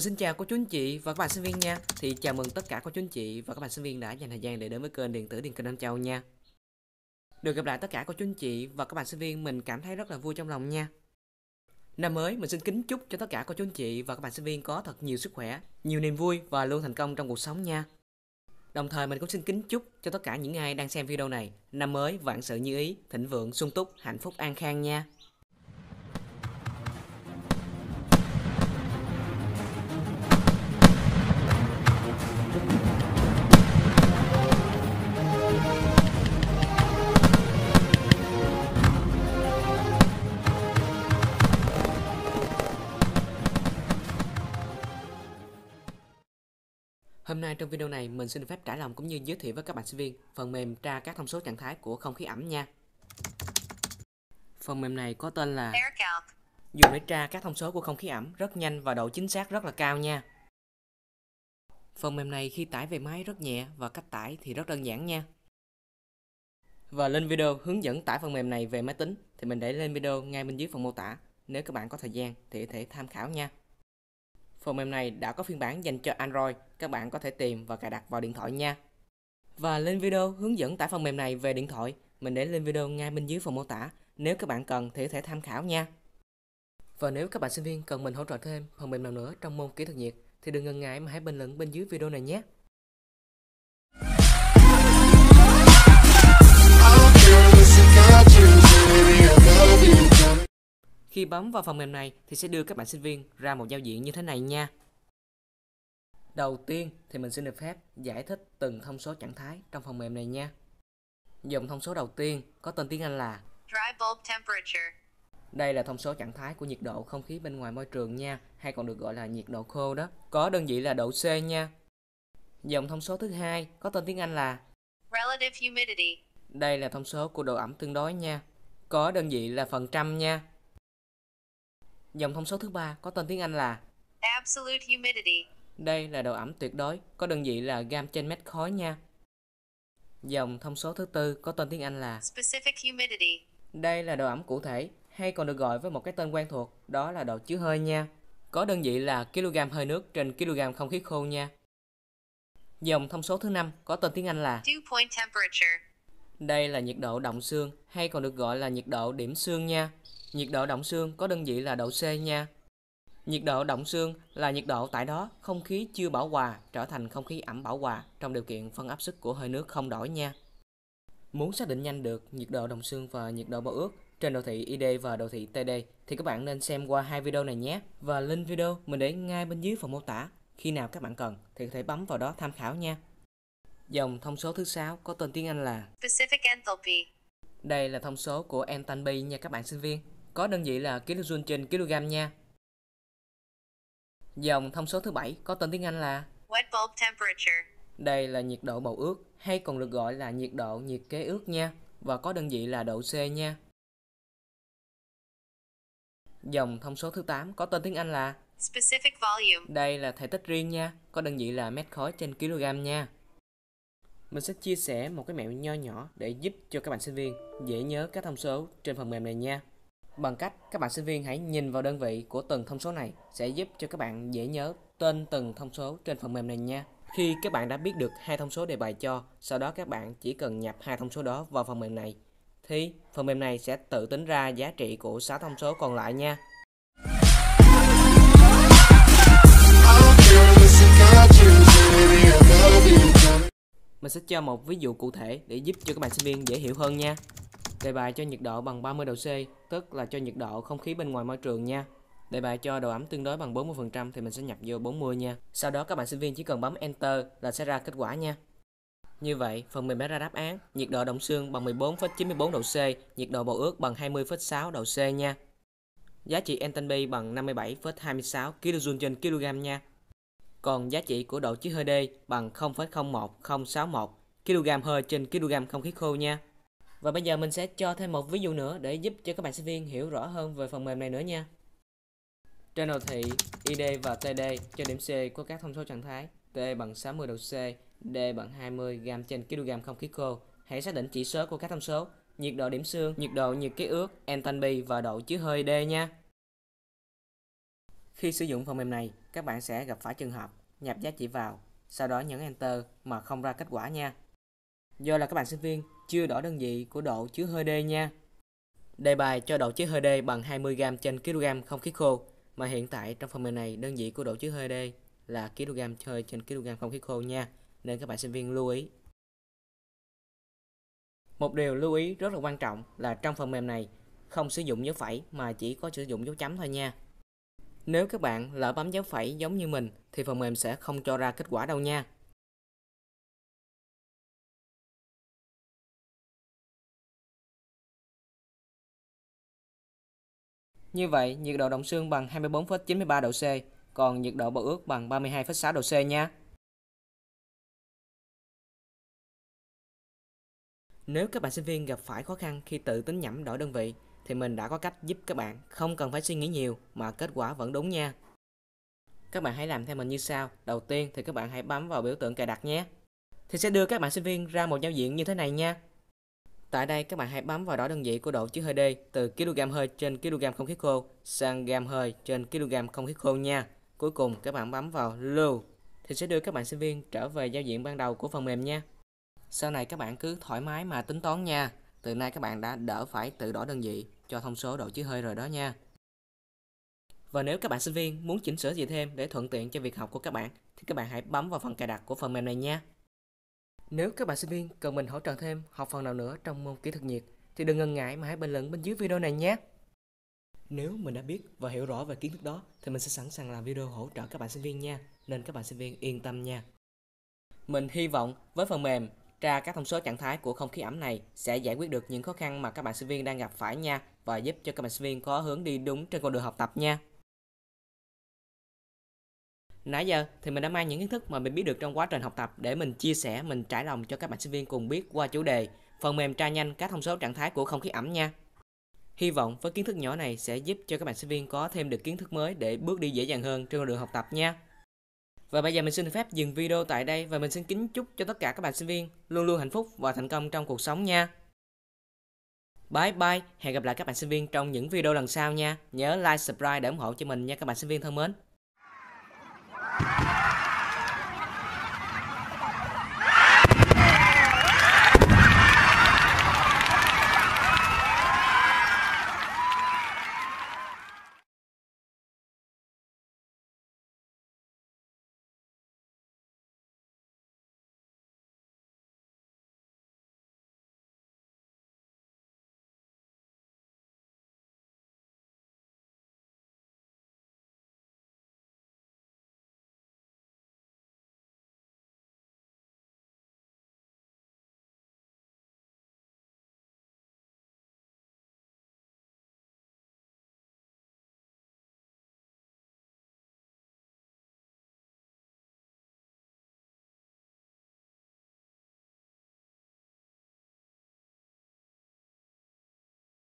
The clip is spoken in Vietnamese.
Mình xin chào cô chú anh chị và các bạn sinh viên nha. Thì chào mừng tất cả cô chú anh chị và các bạn sinh viên đã dành thời gian để đến với kênh điện tử điện Kinh Nam Châu nha. Được gặp lại tất cả cô chú anh chị và các bạn sinh viên mình cảm thấy rất là vui trong lòng nha. Năm mới mình xin kính chúc cho tất cả cô chú anh chị và các bạn sinh viên có thật nhiều sức khỏe, nhiều niềm vui và luôn thành công trong cuộc sống nha. Đồng thời mình cũng xin kính chúc cho tất cả những ai đang xem video này năm mới vạn sự như ý, thịnh vượng, sung túc, hạnh phúc an khang nha. nay trong video này mình xin phép trải lòng cũng như giới thiệu với các bạn sinh viên phần mềm tra các thông số trạng thái của không khí ẩm nha. Phần mềm này có tên là dùng để tra các thông số của không khí ẩm rất nhanh và độ chính xác rất là cao nha. Phần mềm này khi tải về máy rất nhẹ và cách tải thì rất đơn giản nha. Và lên video hướng dẫn tải phần mềm này về máy tính thì mình để lên video ngay bên dưới phần mô tả. Nếu các bạn có thời gian thì có thể tham khảo nha. Phần mềm này đã có phiên bản dành cho Android, các bạn có thể tìm và cài đặt vào điện thoại nha. Và lên video hướng dẫn tải phần mềm này về điện thoại, mình để lên video ngay bên dưới phần mô tả, nếu các bạn cần thì có thể tham khảo nha. Và nếu các bạn sinh viên cần mình hỗ trợ thêm phần mềm nào nữa trong môn kỹ thuật nhiệt thì đừng ngần ngại mà hãy bình luận bên dưới video này nhé. Khi bấm vào phần mềm này thì sẽ đưa các bạn sinh viên ra một giao diện như thế này nha. Đầu tiên thì mình xin được phép giải thích từng thông số trạng thái trong phần mềm này nha. Dòng thông số đầu tiên có tên tiếng Anh là Dry bulb temperature. Đây là thông số trạng thái của nhiệt độ không khí bên ngoài môi trường nha, hay còn được gọi là nhiệt độ khô đó. Có đơn vị là độ C nha. Dòng thông số thứ hai có tên tiếng Anh là Relative humidity. Đây là thông số của độ ẩm tương đối nha. Có đơn vị là phần trăm nha. Dòng thông số thứ ba có tên tiếng Anh là Absolute humidity. Đây là độ ẩm tuyệt đối, có đơn vị là gam trên mét khói nha. Dòng thông số thứ tư có tên tiếng Anh là Specific humidity. Đây là độ ẩm cụ thể, hay còn được gọi với một cái tên quen thuộc, đó là độ chứa hơi nha. Có đơn vị là kg hơi nước trên kg không khí khô nha. Dòng thông số thứ năm có tên tiếng Anh là Dew point temperature. Đây là nhiệt độ động xương hay còn được gọi là nhiệt độ điểm xương nha. Nhiệt độ động xương có đơn vị là độ C nha. Nhiệt độ động xương là nhiệt độ tại đó không khí chưa bảo hòa trở thành không khí ẩm bảo hòa trong điều kiện phân áp suất của hơi nước không đổi nha. Muốn xác định nhanh được nhiệt độ động xương và nhiệt độ bão ướt trên đồ thị ID và đồ thị TD thì các bạn nên xem qua hai video này nhé. Và link video mình để ngay bên dưới phần mô tả. Khi nào các bạn cần thì có thể bấm vào đó tham khảo nha. Dòng thông số thứ sáu có tên tiếng Anh là Specific Enthalpy. Đây là thông số của enthalpy nha các bạn sinh viên. Có đơn vị là kilojoule trên kg nha. Dòng thông số thứ bảy có tên tiếng Anh là Wet bulb temperature. Đây là nhiệt độ bầu ướt hay còn được gọi là nhiệt độ nhiệt kế ướt nha và có đơn vị là độ C nha. Dòng thông số thứ 8 có tên tiếng Anh là Specific volume. Đây là thể tích riêng nha, có đơn vị là mét khối trên kg nha mình sẽ chia sẻ một cái mẹo nho nhỏ để giúp cho các bạn sinh viên dễ nhớ các thông số trên phần mềm này nha. Bằng cách các bạn sinh viên hãy nhìn vào đơn vị của từng thông số này sẽ giúp cho các bạn dễ nhớ tên từng thông số trên phần mềm này nha. Khi các bạn đã biết được hai thông số đề bài cho, sau đó các bạn chỉ cần nhập hai thông số đó vào phần mềm này thì phần mềm này sẽ tự tính ra giá trị của 6 thông số còn lại nha. Mình sẽ cho một ví dụ cụ thể để giúp cho các bạn sinh viên dễ hiểu hơn nha. Đề bài cho nhiệt độ bằng 30 độ C, tức là cho nhiệt độ không khí bên ngoài môi trường nha. Đề bài cho độ ẩm tương đối bằng 40% thì mình sẽ nhập vô 40 nha. Sau đó các bạn sinh viên chỉ cần bấm Enter là sẽ ra kết quả nha. Như vậy, phần mềm đã ra đáp án, nhiệt độ động xương bằng 14,94 độ C, nhiệt độ bầu ướt bằng 20,6 độ C nha. Giá trị enthalpy bằng 57,26 kJ trên kg nha còn giá trị của độ chứa hơi D bằng 0,01061 kg hơi trên kg không khí khô nha. Và bây giờ mình sẽ cho thêm một ví dụ nữa để giúp cho các bạn sinh viên hiểu rõ hơn về phần mềm này nữa nha. Trên đồ thị ID và TD cho điểm C có các thông số trạng thái T bằng 60 độ C, D bằng 20 g trên kg không khí khô. Hãy xác định chỉ số của các thông số nhiệt độ điểm xương, nhiệt độ nhiệt ký ước, entalpy và độ chứa hơi D nha. Khi sử dụng phần mềm này, các bạn sẽ gặp phải trường hợp nhập giá trị vào, sau đó nhấn Enter mà không ra kết quả nha. Do là các bạn sinh viên chưa đổi đơn vị của độ chứa hơi D nha. Đề bài cho độ chứa hơi D bằng 20g trên kg không khí khô, mà hiện tại trong phần mềm này đơn vị của độ chứa hơi D là kg hơi trên kg không khí khô nha, nên các bạn sinh viên lưu ý. Một điều lưu ý rất là quan trọng là trong phần mềm này không sử dụng dấu phẩy mà chỉ có sử dụng dấu chấm thôi nha. Nếu các bạn lỡ bấm dấu phẩy giống như mình thì phần mềm sẽ không cho ra kết quả đâu nha. Như vậy, nhiệt độ động xương bằng 24,93 độ C, còn nhiệt độ bầu ướt bằng 32,6 độ C nha. Nếu các bạn sinh viên gặp phải khó khăn khi tự tính nhẩm đổi đơn vị thì mình đã có cách giúp các bạn không cần phải suy nghĩ nhiều mà kết quả vẫn đúng nha. Các bạn hãy làm theo mình như sau. Đầu tiên thì các bạn hãy bấm vào biểu tượng cài đặt nhé. Thì sẽ đưa các bạn sinh viên ra một giao diện như thế này nha. Tại đây các bạn hãy bấm vào đỏ đơn vị của độ chứa hơi D từ kg hơi trên kg không khí khô sang gam hơi trên kg không khí khô nha. Cuối cùng các bạn bấm vào lưu thì sẽ đưa các bạn sinh viên trở về giao diện ban đầu của phần mềm nha. Sau này các bạn cứ thoải mái mà tính toán nha. Từ nay các bạn đã đỡ phải tự đổi đơn vị cho thông số độ chữ hơi rồi đó nha. Và nếu các bạn sinh viên muốn chỉnh sửa gì thêm để thuận tiện cho việc học của các bạn thì các bạn hãy bấm vào phần cài đặt của phần mềm này nha. Nếu các bạn sinh viên cần mình hỗ trợ thêm học phần nào nữa trong môn kỹ thuật nhiệt thì đừng ngần ngại mà hãy bình luận bên dưới video này nhé. Nếu mình đã biết và hiểu rõ về kiến thức đó thì mình sẽ sẵn sàng làm video hỗ trợ các bạn sinh viên nha, nên các bạn sinh viên yên tâm nha. Mình hy vọng với phần mềm ra các thông số trạng thái của không khí ẩm này sẽ giải quyết được những khó khăn mà các bạn sinh viên đang gặp phải nha và giúp cho các bạn sinh viên có hướng đi đúng trên con đường học tập nha. Nãy giờ thì mình đã mang những kiến thức mà mình biết được trong quá trình học tập để mình chia sẻ, mình trải lòng cho các bạn sinh viên cùng biết qua chủ đề phần mềm tra nhanh các thông số trạng thái của không khí ẩm nha. Hy vọng với kiến thức nhỏ này sẽ giúp cho các bạn sinh viên có thêm được kiến thức mới để bước đi dễ dàng hơn trên con đường học tập nha. Và bây giờ mình xin phép dừng video tại đây và mình xin kính chúc cho tất cả các bạn sinh viên luôn luôn hạnh phúc và thành công trong cuộc sống nha. Bye bye, hẹn gặp lại các bạn sinh viên trong những video lần sau nha. Nhớ like, subscribe để ủng hộ cho mình nha các bạn sinh viên thân mến.